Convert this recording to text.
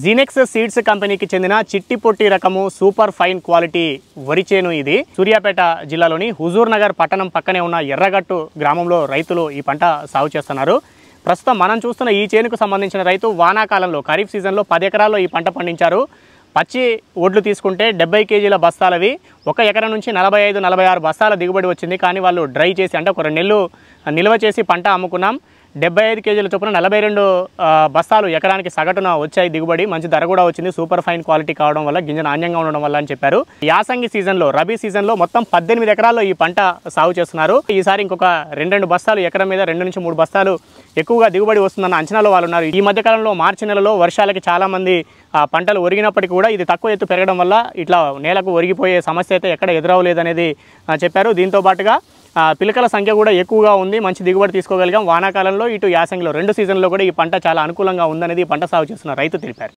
జినెక్స్ seeds కంపెనీకి చెందిన చిట్టి పొట్టి రకము సూపర్ ఫైన్ క్వాలిటీ వరిచేను ఇది సూర్యాపేట జిల్లాలోని హుజూర్ నగర్ పట్టణం పక్కనే ఉన్న ఎర్రగట్టు గ్రామంలో రైతులు ఈ పంట సాగు చేస్తున్నారు ప్రస్తుతం మనం చూస్తున్న ఈ చేనుకు సంబంధించిన రైతు వానాకాలంలో ఖరీఫ్ సీజన్లో పది ఎకరాల్లో ఈ పంట పండించారు పచ్చి ఒడ్లు తీసుకుంటే డెబ్బై కేజీల బస్తాలవి ఒక ఎకరం నుంచి నలభై ఐదు నలభై ఆరు బస్తాల దిగుబడి వచ్చింది కానీ వాళ్ళు డ్రై చేసి అంటే ఒక రెండు నెలలు నిల్వ చేసి పంట అమ్ముకున్నాం డెబ్బై ఐదు కేజీల చొప్పున నలభై రెండు బస్తాలు ఎకరానికి సగటున వచ్చాయి దిగుబడి మంచి ధర కూడా వచ్చింది సూపర్ ఫైన్ క్వాలిటీ కావడం వల్ల గింజ నాణ్యంగా ఉండడం వల్ల అని చెప్పారు యాసంగి సీజన్లో రబీ సీజన్లో మొత్తం పద్దెనిమిది ఎకరాల్లో ఈ పంట సాగు చేస్తున్నారు ఈసారి ఇంకొక రెండు రెండు బస్తాలు ఎకరం మీద రెండు నుంచి మూడు బస్తాలు ఎక్కువగా దిగుబడి వస్తుందన్న అంచనాలో వాళ్ళు ఉన్నారు ఈ మధ్యకాలంలో మార్చి నెలలో వర్షాలకి చాలామంది పంటలు ఒరిగినప్పటికీ కూడా ఇది తక్కువ ఎత్తు పెరగడం వల్ల ఇట్లా నేలకు ఒరిగిపోయే సమస్య అయితే ఎక్కడ ఎదురవలేదనేది చెప్పారు దీంతో పాటుగా పిలకల సంఖ్య కూడా ఎక్కువగా ఉంది మంచి దిగుబడి తీసుకోగలిగాం వానాకాలంలో ఇటు యాసంగిలో రెండు సీజన్లో కూడా ఈ పంట చాలా అనుకూలంగా ఉందనేది ఈ పంట సాగు చేస్తున్న రైతు తెలిపారు